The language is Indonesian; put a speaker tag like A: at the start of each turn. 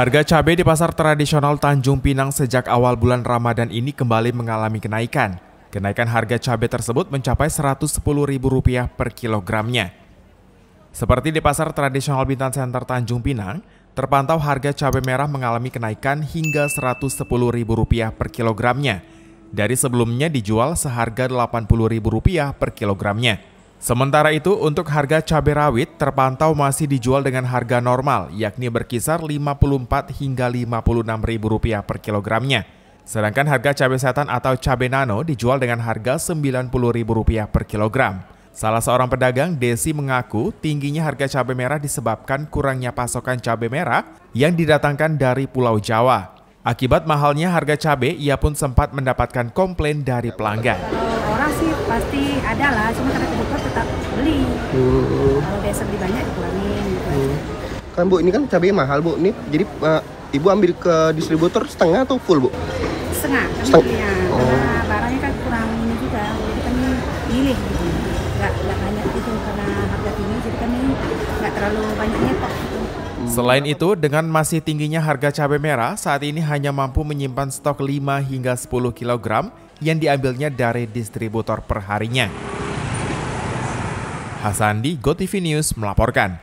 A: Harga cabai di pasar tradisional Tanjung Pinang sejak awal bulan Ramadan ini kembali mengalami kenaikan. Kenaikan harga cabai tersebut mencapai Rp110.000 per kilogramnya. Seperti di pasar tradisional Bintan Center Tanjung Pinang, terpantau harga cabai merah mengalami kenaikan hingga Rp110.000 per kilogramnya. Dari sebelumnya dijual seharga Rp80.000 per kilogramnya. Sementara itu, untuk harga cabai rawit terpantau masih dijual dengan harga normal, yakni berkisar Rp54 hingga Rp56.000 per kilogramnya. Sedangkan harga cabai setan atau cabai nano dijual dengan harga Rp90.000 per kilogram. Salah seorang pedagang, Desi, mengaku tingginya harga cabai merah disebabkan kurangnya pasokan cabai merah yang didatangkan dari Pulau Jawa. Akibat mahalnya harga cabai, ia pun sempat mendapatkan
B: komplain dari pelanggan.
C: orang sih pasti ada lah, cuma karena kebutuhan tetap beli.
B: Hmm.
C: Kalau besok lebih banyak dikurangin. Gitu.
B: Hmm. Kan Bu, ini kan cabai mahal Bu. Ini jadi uh, Ibu ambil ke distributor setengah atau full Bu?
D: Setengah, kan setengah. Oh. Karena barangnya kan kurang ini juga, jadi kami milih gitu. Gak, gak banyak itu karena harga tinggi, jadi kami gak terlalu banyaknya nyetok.
A: Selain itu, dengan masih tingginya harga cabai merah, saat ini hanya mampu menyimpan stok 5 hingga 10 kg yang diambilnya dari distributor perharinya. Hasandi GoTV News melaporkan.